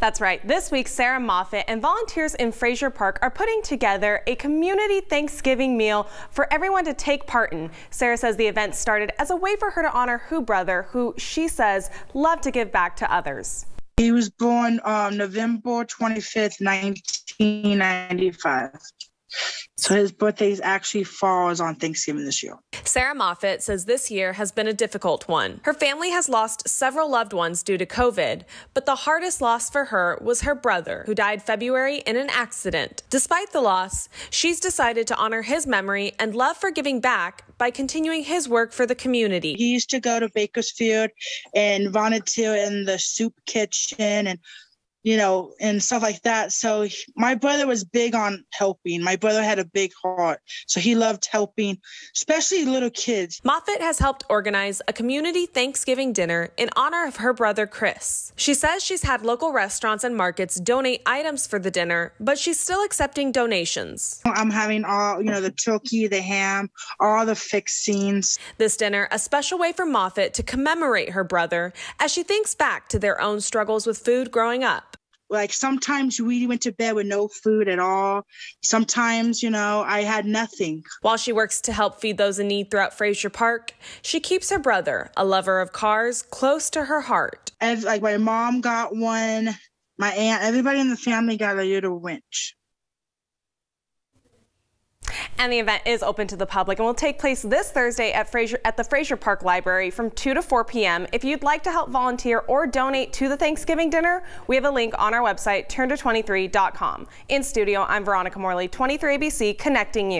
That's right. This week, Sarah Moffat and volunteers in Fraser Park are putting together a community Thanksgiving meal for everyone to take part in. Sarah says the event started as a way for her to honor her Brother, who she says loved to give back to others. He was born on um, November 25th, 1995. So his birthday actually falls on Thanksgiving this year. Sarah Moffat says this year has been a difficult one. Her family has lost several loved ones due to COVID, but the hardest loss for her was her brother, who died February in an accident. Despite the loss, she's decided to honor his memory and love for giving back by continuing his work for the community. He used to go to Bakersfield and volunteer in the soup kitchen and you know, and stuff like that. So he, my brother was big on helping. My brother had a big heart, so he loved helping, especially little kids. Moffitt has helped organize a community Thanksgiving dinner in honor of her brother Chris. She says she's had local restaurants and markets donate items for the dinner, but she's still accepting donations. I'm having all, you know, the turkey, the ham, all the fixings. This dinner, a special way for Moffitt to commemorate her brother as she thinks back to their own struggles with food growing up like sometimes we went to bed with no food at all. Sometimes, you know, I had nothing. While she works to help feed those in need throughout Fraser Park, she keeps her brother, a lover of cars, close to her heart. As, like my mom got one, my aunt, everybody in the family got a little winch. And the event is open to the public and will take place this Thursday at, Fraser, at the Fraser Park Library from 2 to 4 p.m. If you'd like to help volunteer or donate to the Thanksgiving dinner, we have a link on our website, turn to 23.com. In studio, I'm Veronica Morley, 23ABC, connecting you.